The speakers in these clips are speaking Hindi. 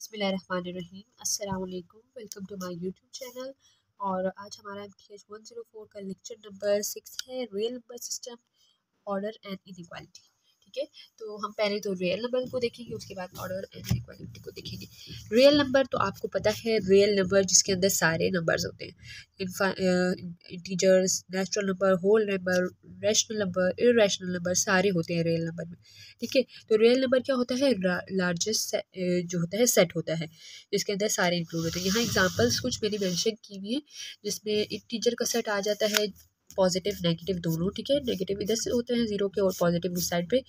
बसमीम अल्लाम welcome to my YouTube channel और आज हमारा M H one zero four का लेक्चर नंबर सिक्स है real number system order and inequality ठीक है तो हम पहले तो रियल नंबर को देखेंगे उसके बाद ऑर्डर एंड इक्वालिटी को देखेंगे रियल नंबर तो आपको पता है रियल नंबर जिसके अंदर सारे नंबर्स होते हैं integers natural number whole number rational number irrational number सारे होते हैं रियल नंबर में ठीक है तो रियल नंबर क्या होता है लार्जेस्ट uh, जो होता है सेट होता है जिसके अंदर सारे इंक्लूड होते हैं यहाँ एग्जाम्पल्स कुछ मैंने मैंशन की हुई है जिसमें इंटीजर का सेट आ जाता है पॉजिटिव नेगेटिव दोनों ठीक है नेगेटिव इधर से होते हैं जीरो के और पॉजिटिव उस साइड पे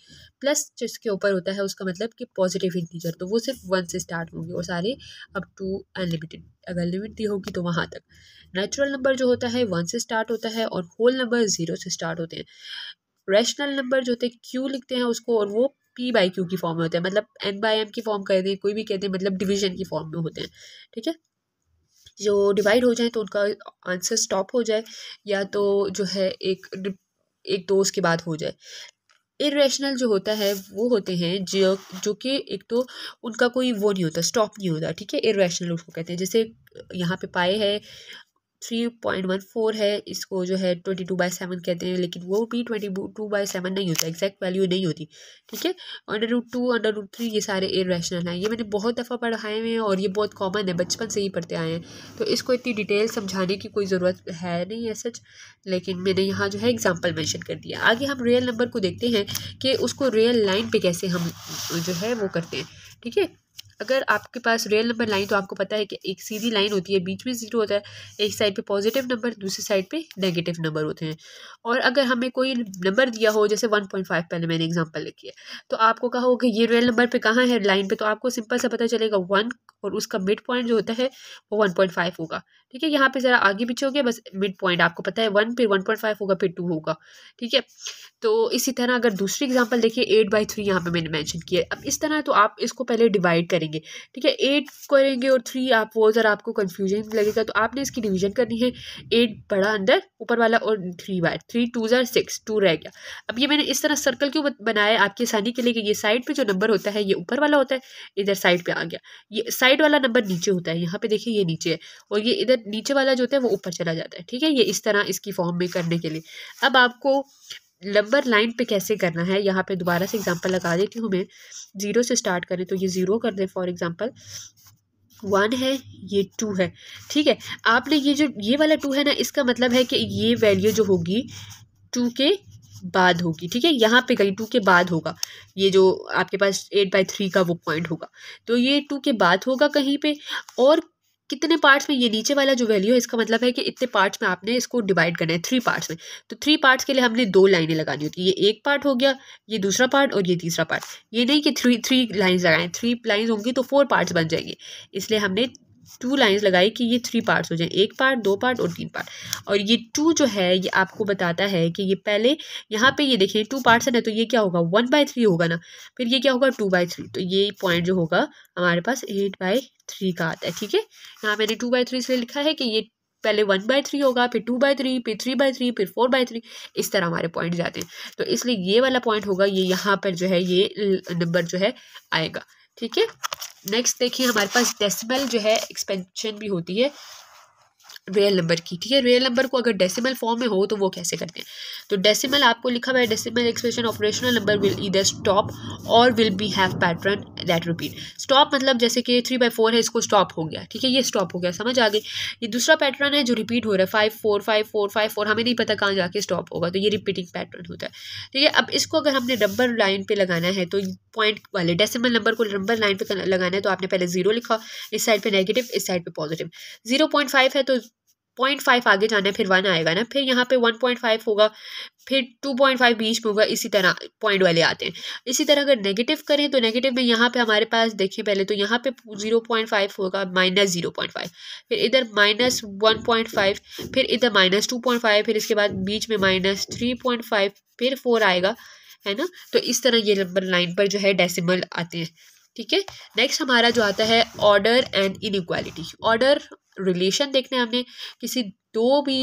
प्लस जिसके ऊपर होता है उसका मतलब कि पॉजिटिव इंटीजर तो वो सिर्फ वन से स्टार्ट होंगे और सारे अप टू अनलिमिटेड अगर लिमिट दी होगी तो वहाँ तक नेचुरल नंबर जो होता है वन से स्टार्ट होता है और होल नंबर ज़ीरो से स्टार्ट होते हैं रैशनल नंबर जो होते हैं क्यू लिखते हैं उसको और वो पी बाई क्यू की फॉर्म में होते हैं मतलब एन बाई एम की फॉर्म कहते हैं कोई भी कहते हैं मतलब डिवीजन की फॉर्म में होते हैं ठीक है जो डिवाइड हो जाए तो उनका आंसर स्टॉप हो जाए या तो जो है एक एक दो उसके बाद हो जाए इरेशनल जो होता है वो होते हैं जो जो कि एक तो उनका कोई वो नहीं होता स्टॉप नहीं होता ठीक है इरेशनल उसको कहते हैं जैसे यहाँ पे पाए है थ्री पॉइंट वन फोर है इसको जो है ट्वेंटी टू बाई सेवन कहते हैं लेकिन वो भी ट्वेंटी टू बाई सेवन नहीं होता एग्जैक्ट वैल्यू नहीं होती ठीक है under root two under root three ये सारे रैशनल हैं ये मैंने बहुत दफ़ा पढ़ाए हुए हैं और ये बहुत कॉमन है बचपन से ही पढ़ते आए हैं तो इसको इतनी डिटेल समझाने की कोई ज़रूरत है नहीं है सच लेकिन मैंने यहाँ जो है एग्जाम्पल मैंशन कर दिया आगे हम रियल नंबर को देखते हैं कि उसको रियल लाइन पर कैसे हम जो है वो करते हैं ठीक है अगर आपके पास रियल नंबर लाइन तो आपको पता है कि एक सीधी लाइन होती है बीच में ज़ीरो होता है एक साइड पे पॉजिटिव नंबर दूसरी साइड पे नेगेटिव नंबर होते हैं और अगर हमें कोई नंबर दिया हो जैसे वन पॉइंट फाइव पहले मैंने एग्जांपल लिखी है तो आपको कहा हो कि ये रियल नंबर पे कहाँ है लाइन पर तो आपको सिंपल सा पता चलेगा वन और उसका मिड पॉइंट जो होता है वो वन पॉइंट फाइव होगा ठीक है यहाँ पर ज़रा आगे पीछे हो गया बस मिड पॉइंट आपको पता है वन फिर वन पॉइंट फाइव होगा फिर टू होगा ठीक है तो इसी तरह अगर दूसरी एग्जाम्पल देखिए एट बाई थ्री यहाँ पर मैंने मैंशन किया अब इस तरह तो आप इसको पहले डिवाइड करेंगे करेंगे ठीक है एट करेंगे और थ्री आप वो अगर आपको कन्फ्यूजन लगेगा तो आपने इसकी डिवीजन करनी है एट बड़ा अंदर ऊपर वाला और थ्री बाय थ्री टू जर सिक्स टू रह गया अब ये मैंने इस तरह सर्कल क्यों बनाया है आपकी आसानी के लिए कि ये साइड पर जो नंबर होता है ये ऊपर वाला होता है इधर साइड पर आ गया ये साइड वाला नंबर नीचे होता है यहाँ पर देखिए ये नीचे है और ये इधर नीचे वाला जो होता है वो ऊपर चला जाता है ठीक है ये इस तरह इसकी फॉर्म में करने के लिए अब आपको नंबर लाइन पे कैसे करना है यहाँ पे दोबारा से एग्जांपल लगा देती हूँ मैं ज़ीरो से स्टार्ट करें तो ये ज़ीरो कर दें फॉर एग्जांपल वन है ये टू है ठीक है आपने ये जो ये वाला टू है ना इसका मतलब है कि ये वैल्यू जो होगी टू के बाद होगी ठीक है यहाँ पे गई टू के बाद होगा ये जो आपके पास एट बाई थ्री का वो पॉइंट होगा तो ये टू के बाद होगा कहीं पे और कितने पार्ट्स में ये नीचे वाला जो वैल्यू है इसका मतलब है कि इतने पार्ट्स में आपने इसको डिवाइड करना है थ्री पार्ट्स में तो थ्री पार्ट्स के लिए हमने दो लाइनें लगानी होती है ये एक पार्ट हो गया ये दूसरा पार्ट और ये तीसरा पार्ट ये नहीं कि थ्री थ्री लाइन्स लगाएं थ्री लाइन्स होंगी तो फोर पार्ट्स बन जाएंगे इसलिए हमने टू लाइंस लगाई कि ये थ्री पार्ट्स हो जाए एक पार्ट दो पार्ट और तीन पार्ट और ये टू जो है ये आपको बताता है कि ये पहले यहाँ पे ये देखें टू पार्ट्स है ना तो ये क्या होगा वन बाय थ्री होगा ना फिर ये क्या होगा टू बाय थ्री तो ये पॉइंट जो होगा हमारे पास एट बाय थ्री का आता है ठीक है यहाँ मैंने टू बाय थ्री से लिखा है कि ये पहले वन बाय थ्री होगा फिर टू बाय थ्री फिर थ्री बाय थ्री फिर फोर बाय थ्री इस तरह हमारे पॉइंट जाते हैं तो इसलिए ये वाला पॉइंट होगा ये यहाँ पर जो है ये नंबर जो है आएगा ठीक है नेक्स्ट देखिए हमारे पास डेसिमल जो है एक्सपेंशन भी होती है रियल नंबर की ठीक है रियल नंबर को अगर डेसिमल फॉर्म में हो तो वो कैसे करते हैं तो डेसिमल आपको लिखा हुआ है decimal expression of rational number will इधर स्टॉप और will be have pattern that repeat stop मतलब जैसे कि थ्री बाई फोर है इसको स्टॉप हो गया ठीक है ये स्टॉप हो गया समझ आ गई ये दूसरा पैटर्न है जो रिपीट हो रहा है five four five four five four हमें नहीं पता कहाँ जाके स्टॉप होगा तो ये रिपीटिंग पैटर्न होता है ठीक है अब इसको अगर हमने नंबर लाइन पर लगाना है तो पॉइंट वाले डेसिमल नंबर को नंबर लाइन पे लगाना है तो आपने पहले ज़ीरो लिखा इस साइड पे नेगेटिव इस साइड पे पॉजिटिव ज़ीरो पॉइंट फाइव है तो पॉइंट फाइव आगे जाना है फिर वन आएगा ना फिर यहाँ पे वन पॉइंट फाइव होगा फिर टू पॉइंट फाइव बीच में होगा इसी तरह पॉइंट वाले आते हैं इसी तरह अगर नेगेटिव करें तो नेगेटिव में यहाँ पे हमारे पास देखें पहले तो यहाँ पे जीरो पॉइंट फाइव होगा माइनस जीरो पॉइंट फाइव फिर इधर माइनस वन पॉइंट फाइव फिर इधर माइनस टू पॉइंट फाइव फिर इसके बाद बीच में माइनस थ्री पॉइंट फाइव फिर फोर आएगा है ना तो इस तरह ये नंबर लाइन पर जो है डेसिमल आते हैं ठीक है नेक्स्ट हमारा जो आता है order and inequality order relation देखना है हमने किसी दो भी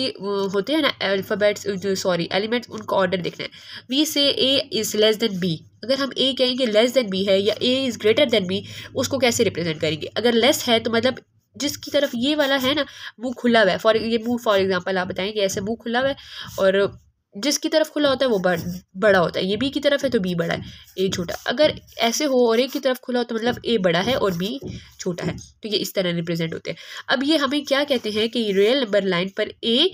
होते हैं ना अल्फ़ाबेट्स सॉरी एलिमेंट्स उनका ऑर्डर देखना है we say A is less than B अगर हम ए कहेंगे लेस देन बी है या A is greater than B उसको कैसे रिप्रेजेंट करेंगे अगर लेस है तो मतलब जिसकी तरफ ये वाला है ना मुंह खुला हुआ है फॉर ये मुंह फॉर एग्जांपल आप बताएंगे ऐसे मुंह खुला हुआ है और जिसकी तरफ खुला होता है वो बड़, बड़ा होता है ये बी की तरफ है तो बी बड़ा है ए छोटा अगर ऐसे हो और ए की तरफ खुला हो तो मतलब ए बड़ा है और बी छोटा है तो ये इस तरह रिप्रेजेंट होते हैं अब ये हमें क्या कहते हैं कि रियल नंबर लाइन पर ए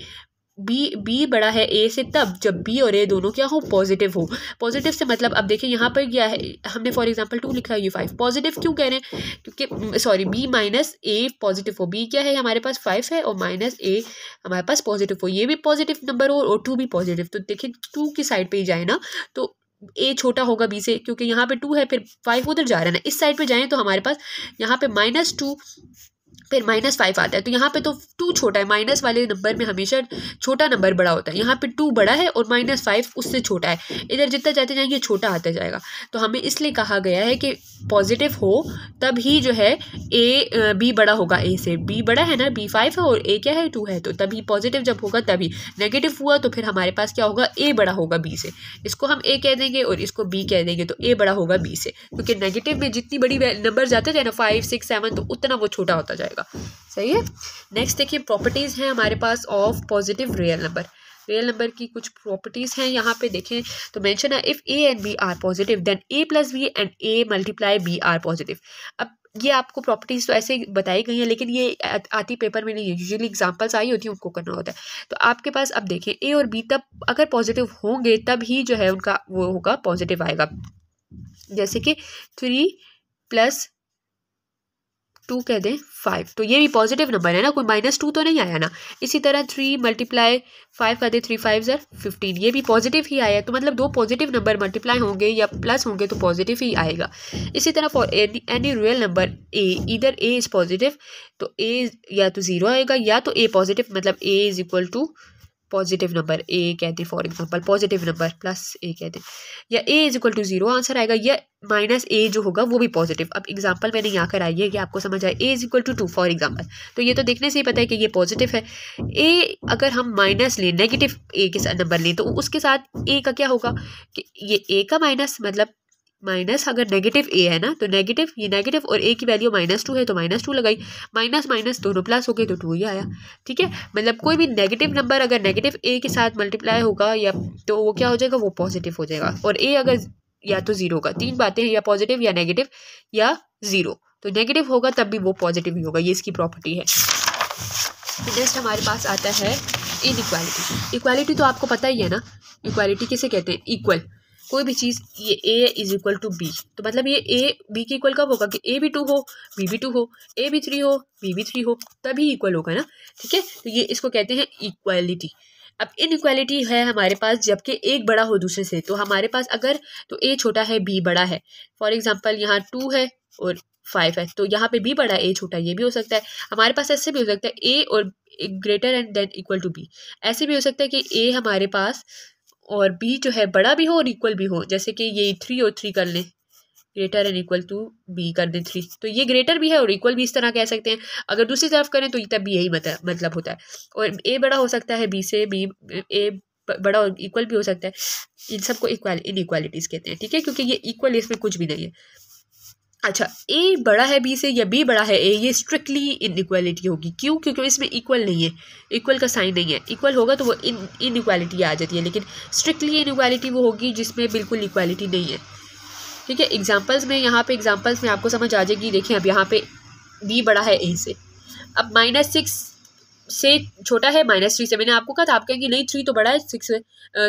बी बी बड़ा है ए से तब जब बी और ए दोनों क्या हो पॉजिटिव हो पॉजिटिव से मतलब अब देखिए यहाँ पर क्या है हमने फॉर एग्जांपल टू लिखा है ये फाइव पॉजिटिव क्यों कह रहे हैं क्योंकि sorry B minus A positive हो बी क्या है हमारे पास फाइव है और माइनस ए हमारे पास पॉजिटिव हो ये भी पॉजिटिव नंबर हो और टू भी पॉजिटिव तो देखिए टू की साइड पर ही जाए ना तो ए छोटा होगा बी से क्योंकि यहाँ पे टू है फिर फाइव उधर जा रहा है ना इस साइड पे जाएँ तो हमारे पास यहाँ पे माइनस टू फिर माइनस फाइव आता है तो यहाँ पे तो टू छोटा है माइनस वाले नंबर में हमेशा छोटा नंबर बड़ा होता है यहाँ पे टू बड़ा है और माइनस फाइव उससे छोटा है इधर जितना जाते जाएंगे छोटा आता जाएगा तो हमें इसलिए कहा गया है कि पॉजिटिव हो तब ही जो है ए बी बड़ा होगा ए से बी बड़ा है ना बी फाइव है और ए क्या है टू है तो तभी पॉजिटिव जब होगा तभी नेगेटिव हुआ तो फिर हमारे पास क्या होगा ए बड़ा होगा बी से इसको हम ए कह देंगे और इसको बी कह देंगे तो ए बड़ा होगा बी से क्योंकि नेगेटिव में जितनी बड़ी नंबर जाते जाए ना फाइव सिक्स सेवन तो उतना वो छोटा होता जाएगा जाएगा सही है नेक्स्ट देखिए प्रॉपर्टीज़ हैं हमारे पास of positive real number real number की कुछ प्रॉपर्टीज़ हैं यहाँ पे देखें तो मेंशन है if A and B are positive then A plus B and A multiply B are positive अब ये आपको प्रॉपर्टीज़ तो ऐसे बताई गई हैं लेकिन ये आती पेपर में नहीं है यूजुअली एग्जांपल्स आई होती हैं उनको करना होता है तो आपके पास अब देखें ए और बी तब अगर पॉजिटिव होंगे तब ही जो है उनका वो होगा पॉजिटिव आएगा जैसे कि थ्री प्लस टू कह दें फाइव तो ये भी पॉजिटिव नंबर है ना कोई माइनस टू तो नहीं आया ना इसी तरह थ्री मल्टीप्लाई फाइव कह दें थ्री फाइव ज़र फिफ्टीन ये भी पॉजिटिव ही आया तो मतलब दो पॉजिटिव नंबर मल्टीप्लाई होंगे या प्लस होंगे तो पॉजिटिव ही आएगा इसी तरह for any real number A इधर ए इज़ पॉजिटिव तो ए या तो ज़ीरो आएगा या तो ए पॉजिटिव मतलब A is equal to positive number A कहते for example positive number plus A कहते या A is equal to zero answer आएगा या माइनस ए जो होगा वो भी पॉजिटिव अब एग्जांपल मैंने यहाँ कर आई है कि आपको समझ आए A is equal to two for example तो ये तो देखने से ही पता है कि ये पॉजिटिव है ए अगर हम माइनस लें नेगेटिव ए के साथ नंबर लें तो उसके साथ ए का क्या होगा कि ये ए का माइनस मतलब माइनस अगर नेगेटिव ए है ना तो नेगेटिव ये नेगेटिव और ए की वैल्यू माइनस टू है तो माइनस टू लगाई माइनस माइनस दोनों प्लस हो गए तो टू ही आया ठीक है मतलब कोई भी नेगेटिव नंबर अगर नेगेटिव ए के साथ मल्टीप्लाई होगा या तो वो क्या हो जाएगा वो पॉजिटिव हो जाएगा और ए अगर या तो ज़ीरो होगा तीन बातें हैं या पॉजिटिव या नेगेटिव या ज़ीरो तो नेगेटिव होगा तब भी वो पॉजिटिव ही होगा ये इसकी प्रॉपर्टी है नेक्स्ट तो हमारे पास आता है इनइक्वालिटी इक्वालिटी तो आपको पता ही है ना इक्वालिटी किसे कहते हैं इक्वल कोई भी चीज़ ये A is equal to B तो मतलब ये ए बी के इक्वल कब होगा कि ए भी टू हो बी भी टू हो ए भी थ्री हो बी भी थ्री हो तभी इक्वल होगा ना ठीक है तो ये इसको कहते हैं इक्वालिटी अब इक्वालिटी है हमारे पास जबकि एक बड़ा हो दूसरे से तो हमारे पास अगर तो ए छोटा है बी बड़ा है फॉर एग्जाम्पल यहाँ टू है और फाइव है तो यहाँ पे बी बड़ा है ए छोटा ये भी हो सकता है हमारे पास ऐसे भी हो सकता है ए और greater and then equal to B ऐसे भी हो सकता है कि ए हमारे पास और बी जो है बड़ा भी हो और इक्वल भी हो जैसे कि ये थ्री और थ्री कर लें greater and equal to B कर दें थ्री तो ये ग्रेटर भी है और इक्वल भी इस तरह कह सकते हैं अगर दूसरी तरफ करें तो तब भी यही मतलब होता है और ए बड़ा हो सकता है बी से बी ए बड़ा और इक्वल भी हो सकता है इन सबको इक्वल इन इक्वालिटीज़ कहते हैं ठीक है क्योंकि ये इक्वल इसमें कुछ भी नहीं है अच्छा ए बड़ा है बी से या बी बड़ा है ए ये स्ट्रिक्टली इक्वालिटी होगी क्यों क्योंकि इसमें इक्वल नहीं है इक्वल का साइन नहीं है इक्वल होगा तो वो इन इनक्वालिटी आ जाती है लेकिन स्ट्रिक्टली इनक्वालिटी वो होगी जिसमें बिल्कुल इक्वालिटी नहीं है ठीक है एग्जाम्पल्स में यहाँ पे एग्जाम्पल्स में आपको समझ आ जाएगी देखिए अब यहाँ पे बी बड़ा है ए से अब माइनस सिक्स से छोटा है माइनस थ्री से मैंने आपको कहा था आप कहेंगे नहीं थ्री तो बड़ा है सिक्स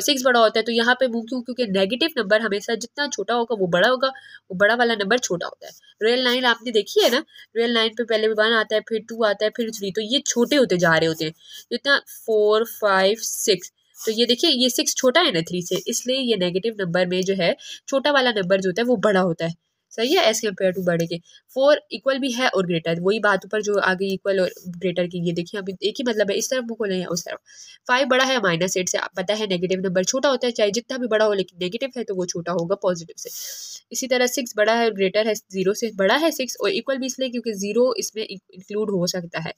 सिक्स बड़ा होता है तो यहाँ पे वो क्यों क्योंकि नेगेटिव नंबर हमेशा जितना छोटा होगा वो बड़ा होगा वो बड़ा वाला नंबर छोटा होता है रियल लाइन आपने देखी है ना रियल लाइन पे पहले वन आता है फिर टू आता है फिर थ्री तो ये छोटे होते जा रहे होते हैं जितना फोर फाइव सिक्स तो ये देखिए ये सिक्स छोटा है ना थ्री से इसलिए ये नेगेटिव नंबर में जो है छोटा वाला नंबर जो होता है वो बड़ा होता है सही है एज कम्पेयर टू बड़े के फोर इक्वल भी है और ग्रेटर वही बात ऊपर जो आगे इक्वल और ग्रेटर की ये देखिए अभी एक ही मतलब है इस तरफ मुको नहीं है उस तरफ फाइव बड़ा है माइनस एट से पता है नेगेटिव नंबर छोटा होता है चाहे जितना भी बड़ा हो लेकिन नेगेटिव है तो वो छोटा होगा पॉजिटिव से इसी तरह सिक्स बड़ा है और ग्रेटर है जीरो से बड़ा है सिक्स और इक्वल भी इसलिए क्योंकि जीरो इसमें इंक्लूड हो सकता है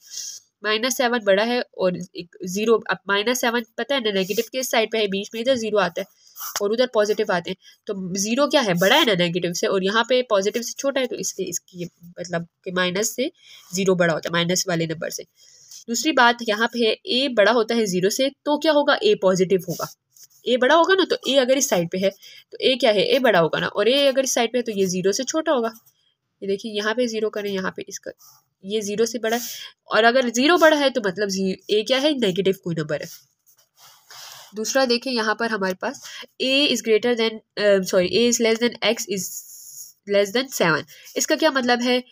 माइनस सेवन बड़ा है और एक जीरो अब माइनस सेवन पता है ना नेगेटिव के साइड पे है बीच में इधर जीरो आता है और उधर पॉजिटिव आते हैं तो जीरो क्या है बड़ा है ना नेगेटिव से और यहाँ पे पॉजिटिव से छोटा है तो इसके इसकी मतलब कि माइनस से जीरो बड़ा होता है माइनस वाले नंबर से दूसरी बात यहाँ पे है ए बड़ा होता है जीरो से तो क्या होगा ए पॉजिटिव होगा ए बड़ा होगा ना तो ए अगर इस साइड पे है तो ए क्या है ए बड़ा होगा ना और ए अगर इस साइड पे है तो ये जीरो से छोटा होगा ये देखिए यहाँ पे ज़ीरो करें यहाँ पे इसका ये ज़ीरो से बड़ा है और अगर ज़ीरो बड़ा है तो मतलब ए क्या है नेगेटिव कोई नंबर है दूसरा देखें यहाँ पर हमारे पास A is greater than sorry A is less than X is less than seven इसका क्या मतलब है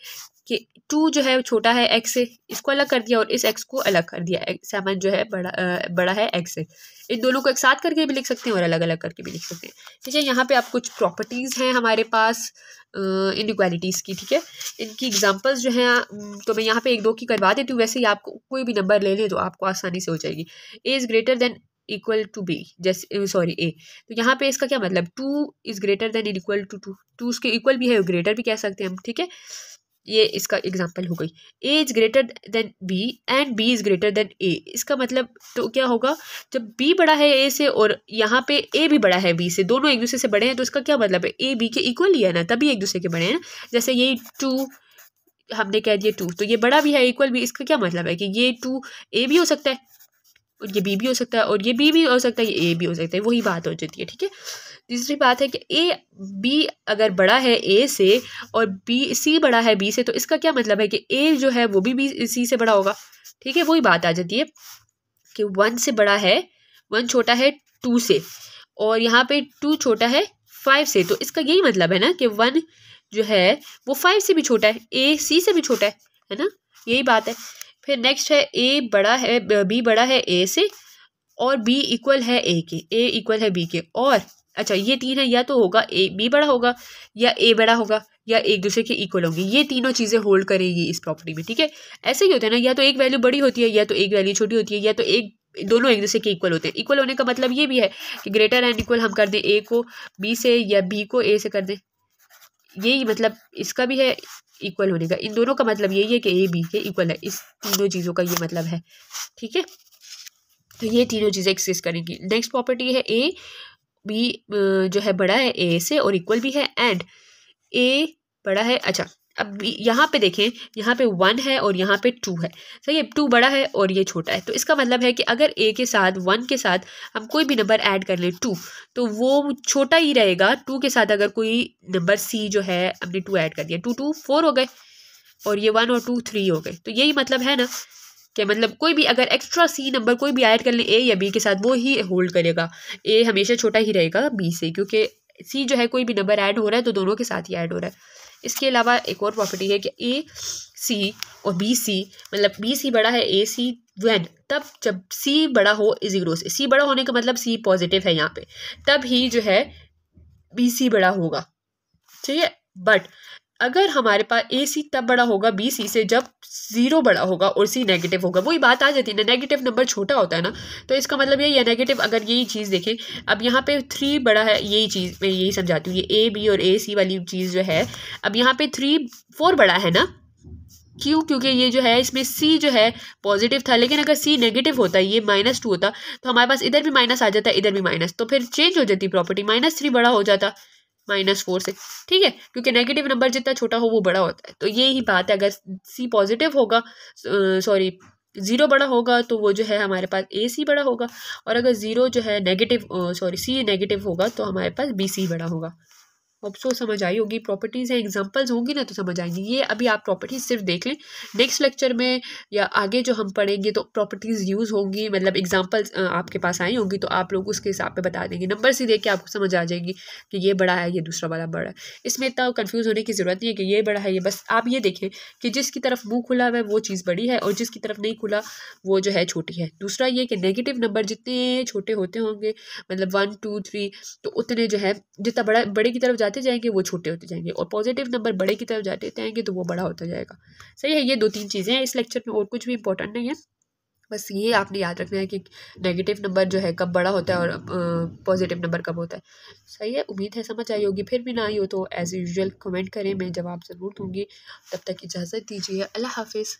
कि टू जो है छोटा है एक्स से इसको अलग कर दिया और इस एक्स को अलग कर दिया सेवन जो है बड़ा बड़ा है एक्स से इन दोनों को एक साथ करके भी लिख सकते हैं और अलग अलग करके भी लिख सकते हैं ठीक है यहाँ पे आप कुछ प्रॉपर्टीज़ हैं हमारे पास इन इक्वालिटीज़ की ठीक है इनकी एग्जांपल्स जो हैं तो मैं यहाँ पे एक दो की करवा देती हूँ वैसे ही आपको कोई भी नंबर ले लें तो आपको आसानी से हो जाएगी A is greater than equal to B जैसे सॉरी ए तो यहाँ पे इसका क्या मतलब two is greater than in equal to two two उसके इक्वल भी है ग्रेटर भी कह सकते हैं हम ठीक है ये इसका एग्जाम्पल हो गई A is greater than B and B is greater than A इसका मतलब तो क्या होगा जब बी बड़ा है ए से और यहाँ पे ए भी बड़ा है बी से दोनों एक दूसरे से बड़े हैं तो इसका क्या मतलब है ए बी के इक्वल ही है ना तभी एक दूसरे के बड़े हैं जैसे ये टू हमने कह दिया टू तो ये बड़ा भी है इक्वल भी इसका क्या मतलब है कि ये टू ए भी हो सकता है और ये बी भी हो सकता है और ये बी भी हो सकता है ये ए भी हो सकता है वही बात हो जाती है ठीक है तीसरी बात है कि ए बी अगर बड़ा है ए से और बी सी बड़ा है बी से तो इसका क्या मतलब है कि ए जो है वो भी बी सी से बड़ा होगा ठीक है वही बात आ जाती है कि वन से बड़ा है वन छोटा है टू से और यहाँ पे टू छोटा है फाइव से तो इसका यही मतलब है ना कि वन जो है वो फाइव से भी छोटा है ए सी से भी छोटा है है ना यही बात है फिर नेक्स्ट है ए बड़ा है बी बड़ा है ए से और बी इक्वल है ए के ए इक्वल है बी के और अच्छा ये तीन है या तो होगा ए बी बड़ा होगा या ए बड़ा होगा या एक दूसरे के इक्वल होंगे ये तीनों चीज़ें होल्ड करेगी इस प्रॉपर्टी में ठीक है ऐसे ही होता है ना या तो एक वैल्यू बड़ी होती है या तो एक वैल्यू छोटी होती है या तो एक दोनों एक दूसरे के इक्वल होते हैं इक्वल होने का मतलब ये भी है कि ग्रेटर एंड इक्वल हम कर दें ए को बी से या बी को ए से कर दें यही मतलब इसका भी है इक्वल होने का इन दोनों का मतलब यही है कि ए बी के इक्वल है इस तीनों चीज़ों का ये मतलब है ठीक है तो ये तीनों चीज़ें एक्सिस्ट करेंगी नेक्स्ट प्रॉपर्टी है ए बी जो है बड़ा है ए से और इक्वल भी है एंड ए बड़ा है अच्छा अब यहाँ पे देखें यहाँ पे वन है और यहाँ पे टू है सही है टू बड़ा है और ये छोटा है तो इसका मतलब है कि अगर ए के साथ वन के साथ हम कोई भी नंबर ऐड कर लें टू तो वो छोटा ही रहेगा टू के साथ अगर कोई नंबर सी जो है हमने टू ऐड कर दिया टू टू फोर हो गए और ये वन और टू थ्री हो गए तो यही मतलब है ना कि मतलब कोई भी अगर एक्स्ट्रा सी नंबर कोई भी ऐड कर ले ए या बी के साथ वो ही होल्ड करेगा ए हमेशा छोटा ही रहेगा बी से क्योंकि सी जो है कोई भी नंबर ऐड हो रहा है तो दोनों के साथ ही ऐड हो रहा है इसके अलावा एक और प्रॉपर्टी है कि ए सी और बी सी मतलब बी सी बड़ा है ए सी वैन तब जब सी बड़ा हो जीरो से सी बड़ा होने का मतलब सी पॉजिटिव है यहाँ पे तब ही जो है बी सी बड़ा होगा ठीक है बट अगर हमारे पास ए सी तब बड़ा होगा बी सी से जब ज़ीरो बड़ा होगा और सी नेगेटिव होगा वही बात आ जाती है ना नेगेटिव नंबर छोटा होता है ना तो इसका मतलब यही है नेगेटिव अगर यही चीज़ देखें अब यहाँ पे थ्री बड़ा है यही चीज़ मैं यही समझाती हूँ ये ए बी और ए सी वाली चीज़ जो है अब यहाँ पे थ्री फोर बड़ा है ना क्यों क्योंकि ये जो है इसमें सी जो है पॉजिटिव था लेकिन अगर सी नेगेटिव होता ये माइनस टू होता तो हमारे पास इधर भी माइनस आ जाता इधर भी माइनस तो फिर चेंज हो जाती प्रॉपर्टी माइनस थ्री बड़ा हो जाता माइनस फोर से ठीक है क्योंकि नेगेटिव नंबर जितना छोटा हो वो बड़ा होता है तो ये ही बात है अगर सी पॉजिटिव होगा सॉरी ज़ीरो बड़ा होगा तो वो जो है हमारे पास ए सी बड़ा होगा और अगर ज़ीरो जो है नेगेटिव सॉरी सी नेगेटिव होगा तो हमारे पास बी सी बड़ा होगा ऑप्शो समझ आई होगी प्रॉपर्टीज़ हैं एग्जांपल्स होंगी ना तो समझ आएंगी ये अभी आप प्रॉपर्टीज सिर्फ देख लें नेक्स्ट लेक्चर में या आगे जो हम पढ़ेंगे तो प्रॉपर्टीज़ यूज़ होंगी मतलब एग्जांपल्स आपके पास आई होंगी तो आप लोग उसके हिसाब पे बता देंगे नंबर से देख के आपको समझ आ जाएगी कि ये बड़ा है ये दूसरा वाला बड़ा है इसमें इतना कन्फ्यूज़ होने की ज़रूरत नहीं है कि ये बड़ा है ये बस आप ये देखें कि जिसकी तरफ मुँह खुला हुआ है वो चीज़ बड़ी है और जिसकी तरफ नहीं खुला वो जो है छोटी है दूसरा ये कि नेगेटिव नंबर जितने छोटे होते होंगे मतलब वन टू थ्री तो उतने जो है जितना बड़ा बड़े की तरफ जाते जाते जाएंगे वो छोटे होते जाएंगे और पॉजिटिव नंबर बड़े की तरफ जाते जाएंगे तो वो बड़ा होता जाएगा सही है ये दो तीन चीज़ें हैं इस लेक्चर में और कुछ भी इंपॉर्टेंट नहीं है बस ये आपने याद रखना है कि नेगेटिव नंबर जो है कब बड़ा होता है और पॉजिटिव नंबर कब होता है सही है उम्मीद है समझ आई होगी फिर भी ना आई हो तो एज़ यूजल कमेंट करें मैं जवाब ज़रूर दूंगी तब तक इजाज़त दीजिए अल्लाह हाफिज़